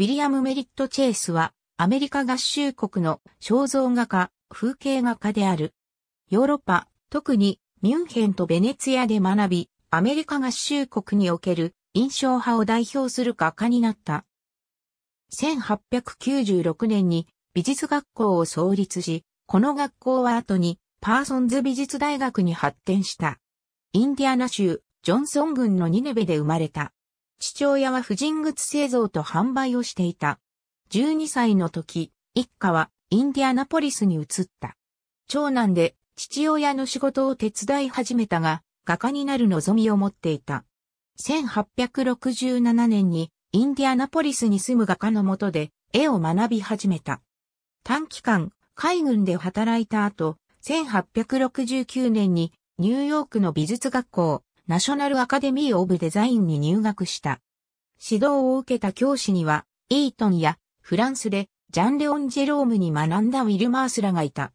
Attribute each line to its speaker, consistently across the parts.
Speaker 1: ウィリアム・メリット・チェイスは、アメリカ合衆国の肖像画家、風景画家である。ヨーロッパ、特にミュンヘンとベネツィアで学び、アメリカ合衆国における印象派を代表する画家になった。1896年に美術学校を創立し、この学校は後にパーソンズ美術大学に発展した。インディアナ州ジョンソン郡のニネベで生まれた。父親は婦人靴製造と販売をしていた。12歳の時、一家はインディアナポリスに移った。長男で父親の仕事を手伝い始めたが、画家になる望みを持っていた。1867年にインディアナポリスに住む画家のもとで絵を学び始めた。短期間、海軍で働いた後、1869年にニューヨークの美術学校、ナショナルアカデミー・オブ・デザインに入学した。指導を受けた教師には、イートンやフランスでジャン・レオン・ジェロームに学んだウィルマースらがいた。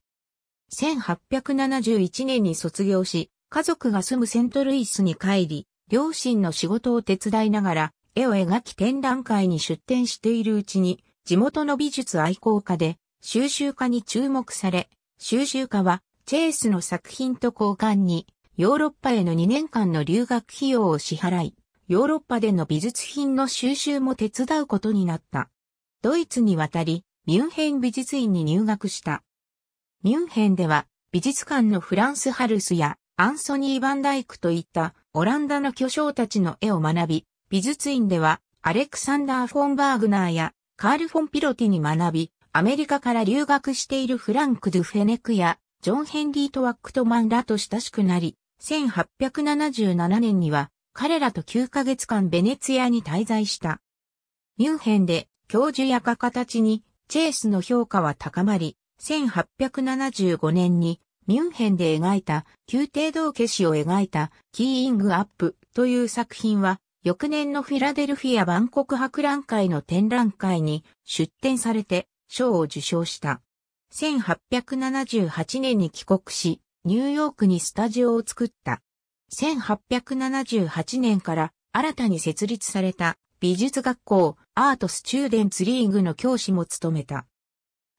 Speaker 1: 1871年に卒業し、家族が住むセントルイスに帰り、両親の仕事を手伝いながら、絵を描き展覧会に出展しているうちに、地元の美術愛好家で、収集家に注目され、収集家は、チェイスの作品と交換に、ヨーロッパへの2年間の留学費用を支払い、ヨーロッパでの美術品の収集も手伝うことになった。ドイツに渡り、ミュンヘン美術院に入学した。ミュンヘンでは、美術館のフランス・ハルスやアンソニー・バンダイクといったオランダの巨匠たちの絵を学び、美術院ではアレクサンダー・フォン・バーグナーやカール・フォン・ピロティに学び、アメリカから留学しているフランク・ドゥ・フェネクやジョン・ヘンリー・トワックトマンらと親しくなり、1877年には彼らと9ヶ月間ベネツィアに滞在した。ミュンヘンで教授や画家たちにチェースの評価は高まり、1875年にミュンヘンで描いた宮廷道化師を描いたキーイングアップという作品は翌年のフィラデルフィア万国博覧会の展覧会に出展されて賞を受賞した。1878年に帰国し、ニューヨークにスタジオを作った。1878年から新たに設立された美術学校アートスチューデンツリーグの教師も務めた。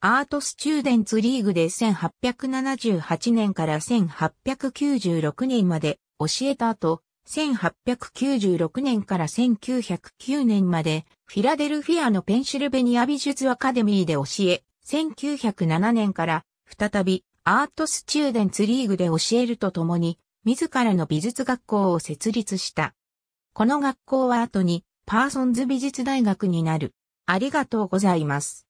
Speaker 1: アートスチューデンツリーグで1878年から1896年まで教えた後、1896年から1909年までフィラデルフィアのペンシルベニア美術アカデミーで教え、1907年から再びアートスチューデンツリーグで教えるとともに、自らの美術学校を設立した。この学校は後に、パーソンズ美術大学になる。ありがとうございます。